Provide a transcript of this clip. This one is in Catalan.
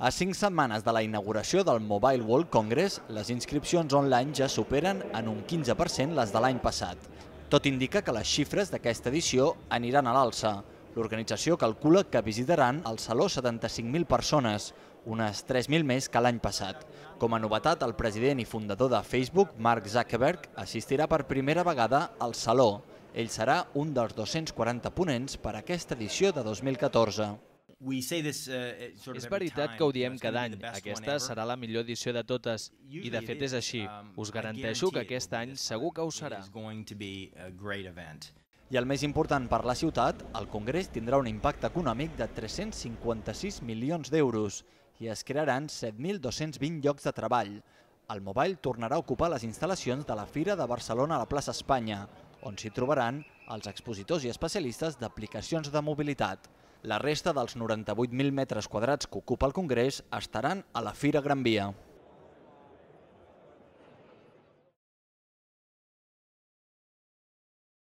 A cinc setmanes de la inauguració del Mobile World Congress, les inscripcions online ja superen en un 15% les de l'any passat. Tot indica que les xifres d'aquesta edició aniran a l'alça. L'organització calcula que visitaran el Saló 75.000 persones, unes 3.000 més que l'any passat. Com a novetat, el president i fundador de Facebook, Mark Zuckerberg, assistirà per primera vegada al Saló. Ell serà un dels 240 ponents per a aquesta edició de 2014. Uh, eh, és veritat que ho diem cada any. Aquesta serà la millor edició de totes. I de fet és així. Um, Us garanteixo que aquest any segur que ho serà. I el més important per la ciutat, el Congrés tindrà un impacte econòmic de 356 milions d'euros i es crearan 7.220 llocs de treball. El Mobile tornarà a ocupar les instal·lacions de la Fira de Barcelona a la plaça Espanya, on s'hi trobaran els expositors i especialistes d'aplicacions de mobilitat. La resta dels 98.000 metres quadrats que ocupa el Congrés estaran a la Fira Gran Via.